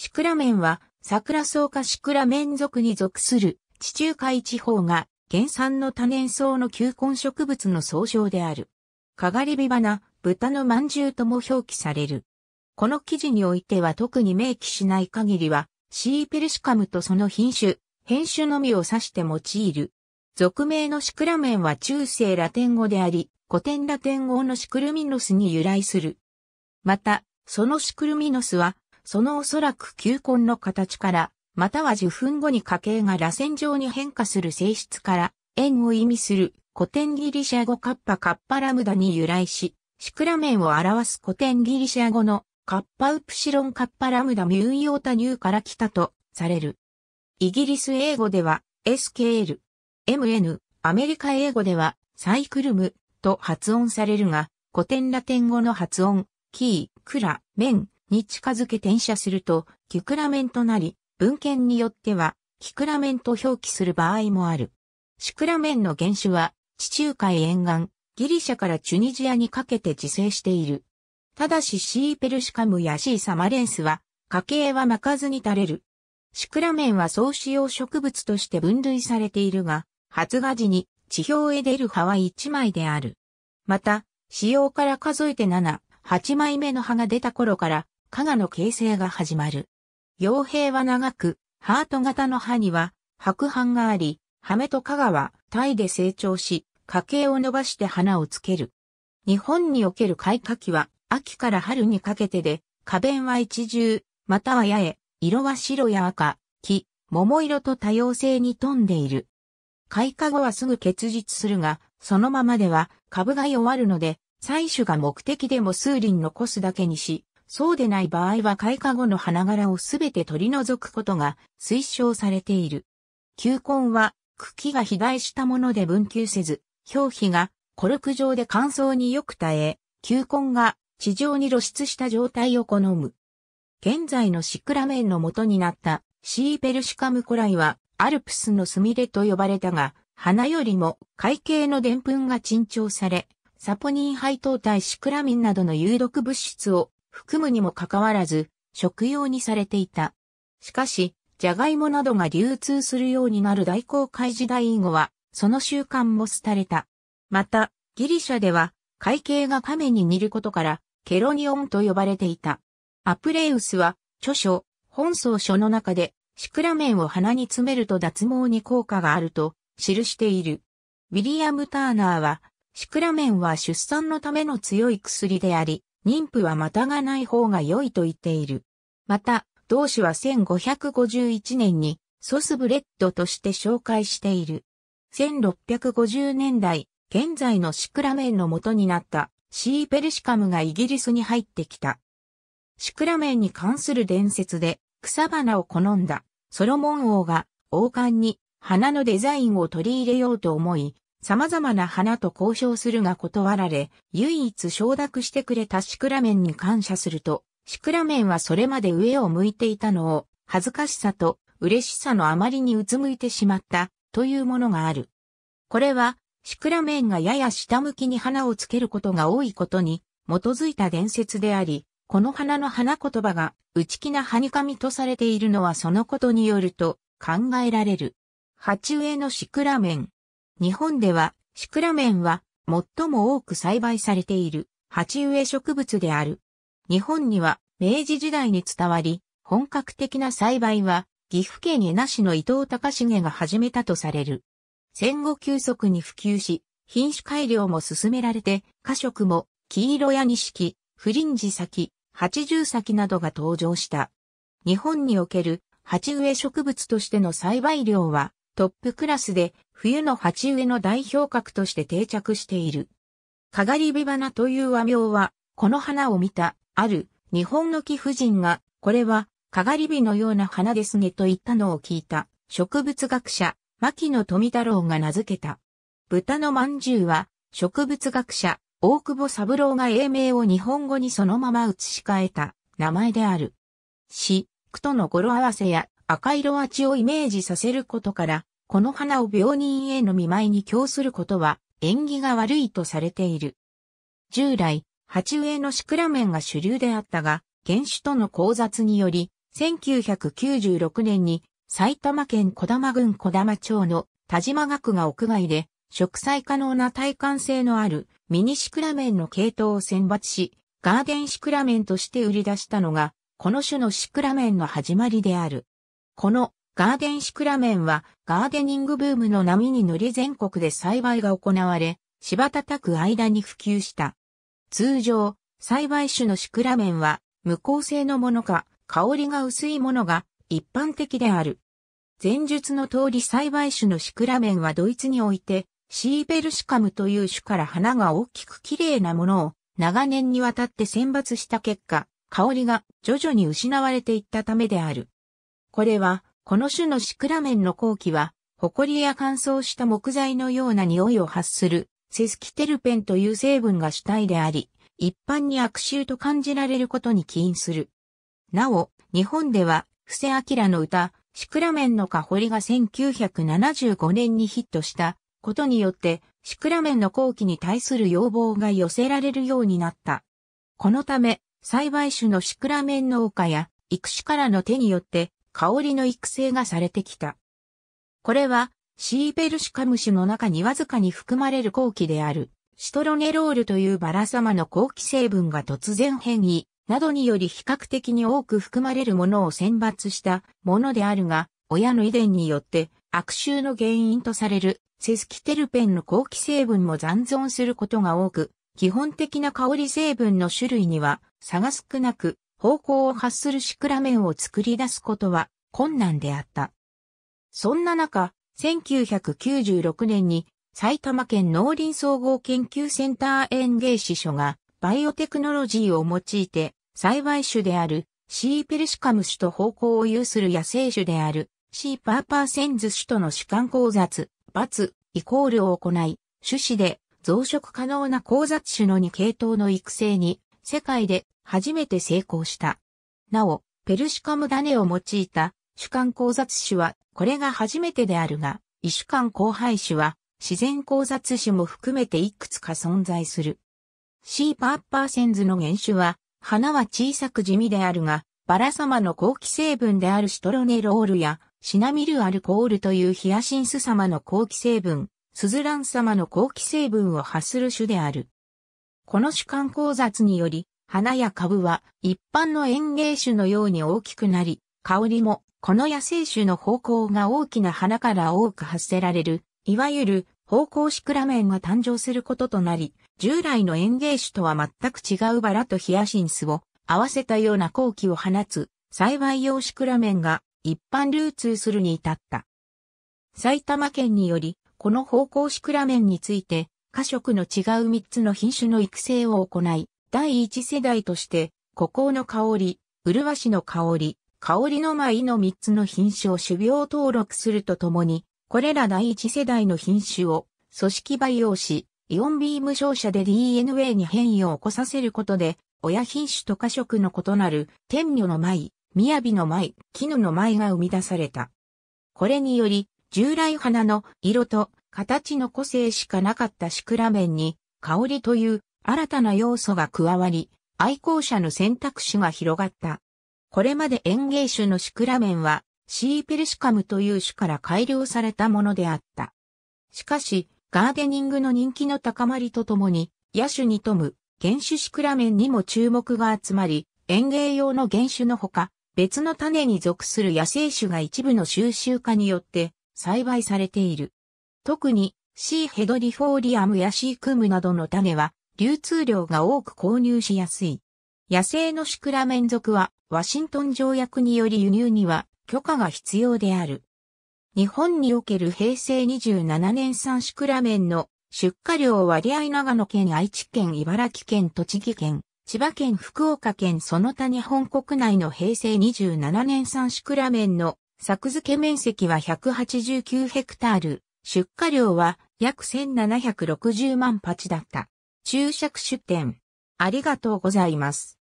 シクラメンは、桜草科シクラメン属に属する地中海地方が原産の多年草の球根植物の総称である。かがり火花、豚の饅頭とも表記される。この記事においては特に明記しない限りは、シーペルシカムとその品種、変種のみを指して用いる。俗名のシクラメンは中世ラテン語であり、古典ラテン語のシクルミノスに由来する。また、そのシクルミノスは、そのおそらく球根の形から、または受粉後に家系が螺旋状に変化する性質から、円を意味する古典ギリシャ語カッパカッパラムダに由来し、シクラメンを表す古典ギリシャ語のカッパウプシロンカッパラムダミューイオタニューから来たとされる。イギリス英語では SKL、MN、アメリカ英語ではサイクルムと発音されるが、古典ラテン語の発音、キー、クラ、メン、に近づけ転写すると、キュクラメンとなり、文献によっては、キクラメンと表記する場合もある。シクラメンの原種は、地中海沿岸、ギリシャからチュニジアにかけて自生している。ただしシーペルシカムやシーサマレンスは、家系は巻かずに垂れる。シクラメンは総使用植物として分類されているが、発芽時に地表へ出る葉は1枚である。また、使用から数えて7、8枚目の葉が出た頃から加賀の形成が始まる。傭兵は長く、ハート型の歯には白斑があり、ハメと加賀は体で成長し、家計を伸ばして花をつける。日本における開花期は秋から春にかけてで、花弁は一重、または八重、色は白や赤、木、桃色と多様性に富んでいる。開花後はすぐ結実するが、そのままでは株が弱るので、採取が目的でも数輪残すだけにし、そうでない場合は開花後の花柄をすべて取り除くことが推奨されている。球根は茎が肥大したもので分球せず、表皮がコルク状で乾燥によく耐え、球根が地上に露出した状態を好む。現在のシクラメンの元になったシーペルシカムコライはアルプスのスミレと呼ばれたが、花よりも海茎のプンが沈重され、サポニン配糖体シクラミンなどの有毒物質を含むにもかかわらず、食用にされていた。しかし、ジャガイモなどが流通するようになる大航海時代以後は、その習慣も廃れた。また、ギリシャでは、海景が亀に似ることから、ケロニオンと呼ばれていた。アプレウスは、著書、本草書の中で、シクラメンを鼻に詰めると脱毛に効果があると、記している。ウィリアム・ターナーは、シクラメンは出産のための強い薬であり、妊婦はまたがない方が良いと言っている。また、同氏は1551年にソスブレッドとして紹介している。1650年代、現在のシクラメンの元になったシーペルシカムがイギリスに入ってきた。シクラメンに関する伝説で草花を好んだソロモン王が王冠に花のデザインを取り入れようと思い、様々な花と交渉するが断られ、唯一承諾してくれたシクラメンに感謝すると、シクラメンはそれまで上を向いていたのを、恥ずかしさと嬉しさのあまりにうつむいてしまった、というものがある。これは、シクラメンがやや下向きに花をつけることが多いことに、基づいた伝説であり、この花の花言葉が、内気なはにかみとされているのはそのことによると考えられる。鉢植えのシクラメン。日本では、シクラメンは最も多く栽培されている鉢植え植物である。日本には明治時代に伝わり、本格的な栽培は岐阜県江那市の伊藤隆重が始めたとされる。戦後急速に普及し、品種改良も進められて、花色も黄色や錦、フリンジ先、八重先などが登場した。日本における鉢植え植物としての栽培量はトップクラスで冬の鉢植えの代表格として定着している。かがり火花という和名は、この花を見た、ある、日本の貴婦人が、これは、かがり火のような花ですねと言ったのを聞いた、植物学者、牧野富太郎が名付けた。豚の饅頭は、植物学者、大久保三郎が英名を日本語にそのまま移し替えた名前である。詩、句との語呂合わせや赤色味をイメージさせることから、この花を病人への見舞いに供することは、縁起が悪いとされている。従来、鉢植えのシクラメンが主流であったが、原種との交雑により、1996年に埼玉県小玉郡小玉町の田島学が屋外で、植栽可能な耐寒性のあるミニシクラメンの系統を選抜し、ガーデンシクラメンとして売り出したのが、この種のシクラメンの始まりである。このガーデンシクラメンはガーデニングブームの波に乗り全国で栽培が行われ、芝叩く間に普及した。通常、栽培種のシクラメンは無効性のものか香りが薄いものが一般的である。前述の通り栽培種のシクラメンはドイツにおいてシーベルシカムという種から花が大きく綺麗なものを長年にわたって選抜した結果、香りが徐々に失われていったためである。これはこの種のシクラメンの後期は、埃や乾燥した木材のような匂いを発する、セスキテルペンという成分が主体であり、一般に悪臭と感じられることに起因する。なお、日本では、布施明の歌、シクラメンの香りが1975年にヒットしたことによって、シクラメンの後期に対する要望が寄せられるようになった。このため、栽培種のシクラメン農家や、育種からの手によって、香りの育成がされてきた。これは、シーベルシカムシの中にわずかに含まれる後期である、シトロネロールというバラ様の後期成分が突然変異、などにより比較的に多く含まれるものを選抜したものであるが、親の遺伝によって悪臭の原因とされるセスキテルペンの後期成分も残存することが多く、基本的な香り成分の種類には差が少なく、方向を発するシクラメンを作り出すことは困難であった。そんな中、1996年に埼玉県農林総合研究センター園芸師所がバイオテクノロジーを用いて栽培種であるシーペルシカム種と方向を有する野生種であるシーパーパーセンズ種との主観交雑、罰、イコールを行い、種子で増殖可能な交雑種の2系統の育成に世界で初めて成功した。なお、ペルシカム種を用いた主観交雑種はこれが初めてであるが、異種間交配種は自然交雑種も含めていくつか存在する。シーパーパーセンズの原種は、花は小さく地味であるが、バラ様の後期成分であるシトロネロールやシナミルアルコールというヒアシンス様の後期成分、スズラン様の後期成分を発する種である。この主観交雑により、花や株は一般の園芸種のように大きくなり、香りもこの野生種の方向が大きな花から多く発せられる、いわゆる方向シクラメンが誕生することとなり、従来の園芸種とは全く違うバラとヒアシンスを合わせたような後期を放つ栽培用シクラメンが一般流通するに至った。埼玉県により、この方向シクラメンについて、過色の違う3つの品種の育成を行い、第一世代として、孤高の香り、麗しの香り、香りの舞の三つの品種を種苗登録するとともに、これら第一世代の品種を組織培養し、イオンビーム照射で DNA に変異を起こさせることで、親品種と家食の異なる天女の舞、雅の舞、絹の舞が生み出された。これにより、従来花の色と形の個性しかなかったシクラメンに、香りという新たな要素が加わり、愛好者の選択肢が広がった。これまで園芸種のシクラメンは、シーペルシカムという種から改良されたものであった。しかし、ガーデニングの人気の高まりとともに、野種に富む原種シクラメンにも注目が集まり、園芸用の原種のほか、別の種に属する野生種が一部の収集化によって栽培されている。特に、シーヘドリフォーリアムやシークムなどの種は、流通量が多く購入しやすい。野生のシクラメン属は、ワシントン条約により輸入には許可が必要である。日本における平成27年産シクラメンの出荷量割合長野県、愛知県、茨城県、栃木県、千葉県、福岡県、その他日本国内の平成27年産シクラメンの作付け面積は189ヘクタール、出荷量は約1760万鉢だった。注釈出典。ありがとうございます。